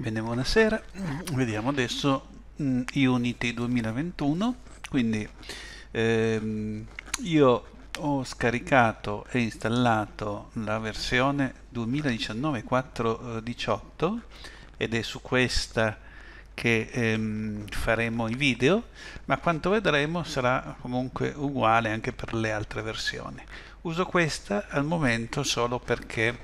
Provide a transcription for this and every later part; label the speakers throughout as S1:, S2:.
S1: Bene, buonasera. Vediamo adesso mm, Unity 2021. Quindi ehm, io ho scaricato e installato la versione 2019.4.18 ed è su questa che ehm, faremo i video, ma quanto vedremo sarà comunque uguale anche per le altre versioni. Uso questa al momento solo perché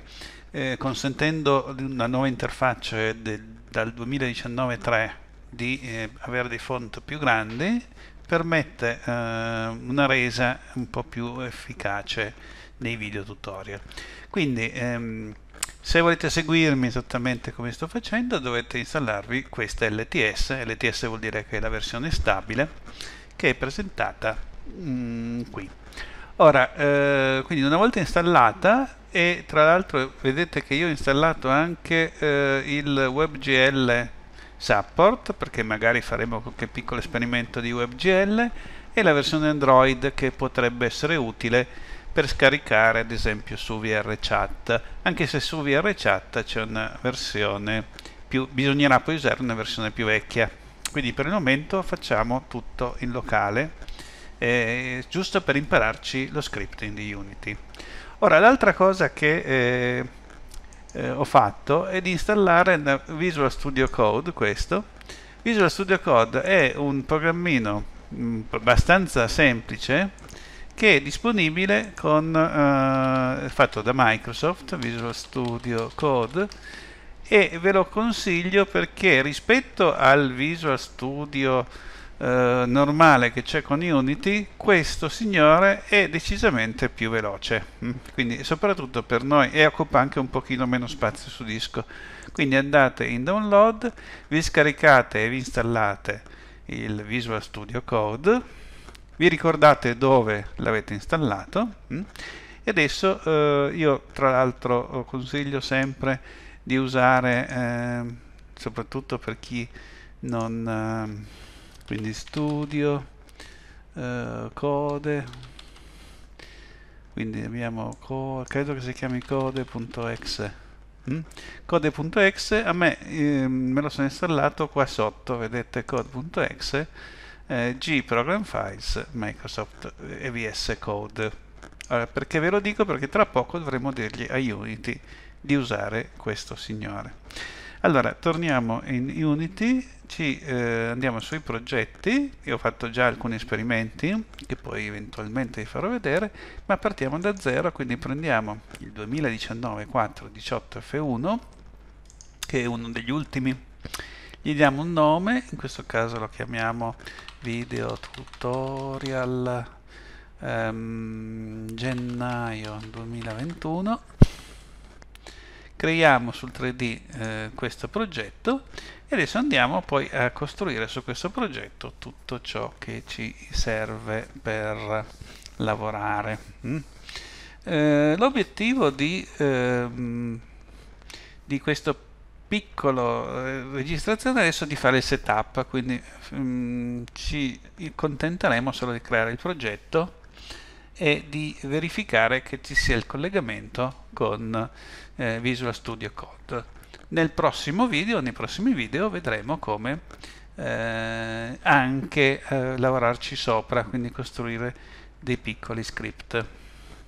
S1: eh, consentendo una nuova interfaccia del, dal 2019-3 di eh, avere dei font più grandi, permette eh, una resa un po' più efficace nei video tutorial. Quindi ehm, se volete seguirmi esattamente come sto facendo dovete installarvi questa LTS, LTS vuol dire che è la versione stabile che è presentata mh, mm, qui. Ora, eh, quindi una volta installata e tra l'altro vedete che io ho installato anche eh, il WebGL support perché magari faremo qualche piccolo esperimento di WebGL e la versione Android che potrebbe essere utile per scaricare ad esempio su VRChat anche se su VRChat c'è una versione più bisognerà poi usare una versione più vecchia quindi per il momento facciamo tutto in locale eh, giusto per impararci lo scripting di Unity Ora, l'altra cosa che eh, eh, ho fatto è di installare Visual Studio Code, questo. Visual Studio Code è un programmino mh, mm, abbastanza semplice che è disponibile con, eh, fatto da Microsoft, Visual Studio Code, e ve lo consiglio perché rispetto al Visual Studio Code, eh, normale che c'è con Unity, questo signore è decisamente più veloce. Mm. Quindi soprattutto per noi e occupa anche un pochino meno spazio su disco. Quindi andate in download, vi scaricate e vi installate il Visual Studio Code, vi ricordate dove l'avete installato mm. e adesso eh, io tra l'altro consiglio sempre di usare eh, soprattutto per chi non ehm, quindi studio eh, code quindi abbiamo co credo che si chiami code.exe mm? code.exe a me eh, me lo sono installato qua sotto vedete code.exe eh, g program files microsoft evs eh, code allora, perché ve lo dico perché tra poco dovremo dirgli a unity di usare questo signore allora, torniamo in Unity, ci, eh, andiamo sui progetti, io ho fatto già alcuni esperimenti che poi eventualmente vi farò vedere, ma partiamo da zero, quindi prendiamo il 2019-4-18F1, che è uno degli ultimi, gli diamo un nome, in questo caso lo chiamiamo video tutorial ehm, gennaio 2021 creiamo sul 3D eh, questo progetto e adesso andiamo poi a costruire su questo progetto tutto ciò che ci serve per lavorare. Mm. Eh, L'obiettivo di, ehm, di questa piccola eh, registrazione adesso è di fare il setup, quindi mm, ci accontenteremo solo di creare il progetto e di verificare che ci sia il collegamento con eh, Visual Studio Code. Nel prossimo video, nei prossimi video, vedremo come eh, anche eh, lavorarci sopra, quindi costruire dei piccoli script.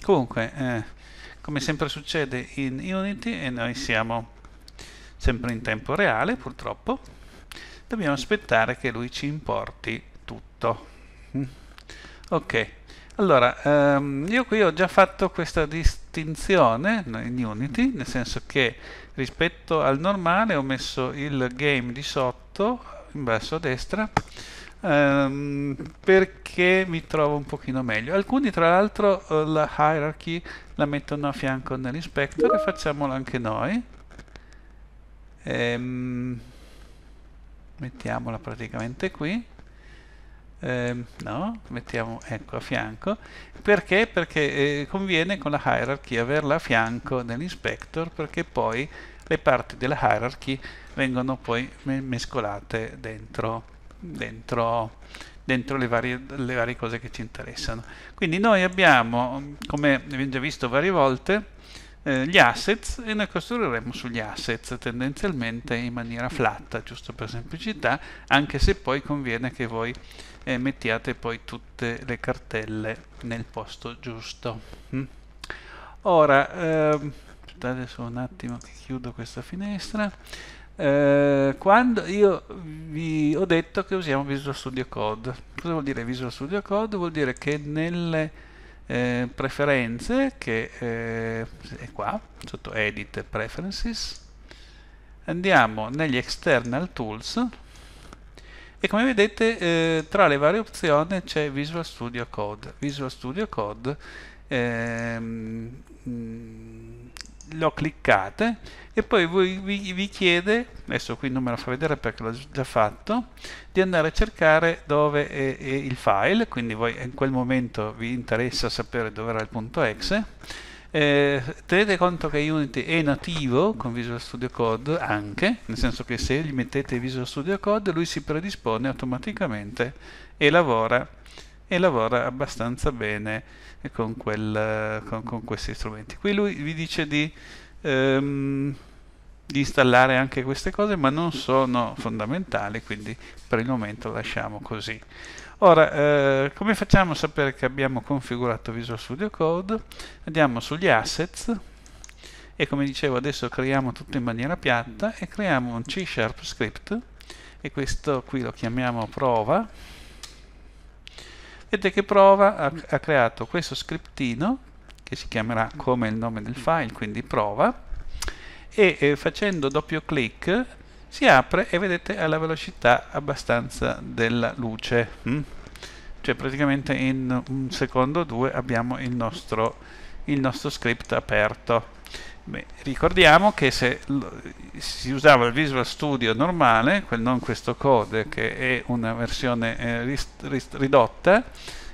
S1: Comunque, eh, come sempre succede in Unity, e noi siamo sempre in tempo reale, purtroppo, dobbiamo aspettare che lui ci importi tutto. Mm. Ok. Allora, ehm, io qui ho già fatto questa distinzione in Unity, nel senso che rispetto al normale ho messo il game di sotto, in basso a destra, ehm, perché mi trovo un pochino meglio. Alcuni tra l'altro eh, la hierarchy la mettono a fianco nell'inspector e facciamolo anche noi. Ehm, mettiamola praticamente qui eh, no, mettiamo ecco a fianco perché? Perché eh, conviene con la hierarchy averla a fianco nell'inspector perché poi le parti della hierarchy vengono poi mescolate dentro, dentro, dentro le, varie, le varie cose che ci interessano. Quindi noi abbiamo, come abbiamo già visto varie volte, eh, gli assets e noi costruiremo sugli assets tendenzialmente in maniera flatta, giusto per semplicità, anche se poi conviene che voi eh, mettiate poi tutte le cartelle nel posto giusto. Mm. Ora, ehm, adesso un attimo che chiudo questa finestra. Eh, quando io vi ho detto che usiamo Visual Studio Code, cosa vuol dire Visual Studio Code? Vuol dire che nelle eh, preferenze che eh, è qua sotto edit preferences andiamo negli external tools e come vedete eh, tra le varie opzioni c'è Visual Studio Code Visual Studio Code ehm, lo cliccate e poi vi, vi, chiede, adesso qui non me lo fa vedere perché l'ho già fatto, di andare a cercare dove è, è, il file, quindi voi in quel momento vi interessa sapere dove era il punto .exe. Eh, tenete conto che Unity è nativo con Visual Studio Code anche, nel senso che se gli mettete Visual Studio Code lui si predispone automaticamente e lavora e lavora abbastanza bene con, quel, con, con questi strumenti. Qui lui vi dice di, ehm, di installare anche queste cose, ma non sono fondamentali, quindi per il momento lasciamo così. Ora, eh, come facciamo a sapere che abbiamo configurato Visual Studio Code? Andiamo sugli assets e come dicevo adesso creiamo tutto in maniera piatta e creiamo un C-Sharp script e questo qui lo chiamiamo prova vedete che prova ha, ha creato questo scriptino che si chiamerà come il nome del file quindi prova e eh, facendo doppio clic si apre e vedete alla velocità abbastanza della luce mm? cioè praticamente in un secondo o due abbiamo il nostro il nostro script aperto. Beh, ricordiamo che se si usava il Visual Studio normale, non questo code che è una versione eh, ridotta,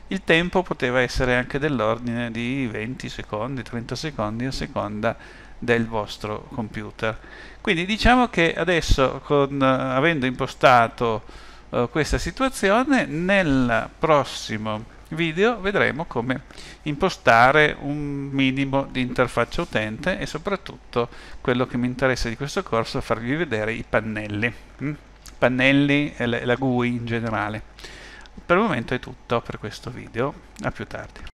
S1: il tempo poteva essere anche dell'ordine di 20 secondi, 30 secondi a seconda del vostro computer. Quindi diciamo che adesso con, avendo impostato eh, questa situazione, nel prossimo video vedremo come impostare un minimo di interfaccia utente e soprattutto quello che mi interessa di questo corso è farvi vedere i pannelli hm? pannelli e la GUI in generale per il momento è tutto per questo video a più tardi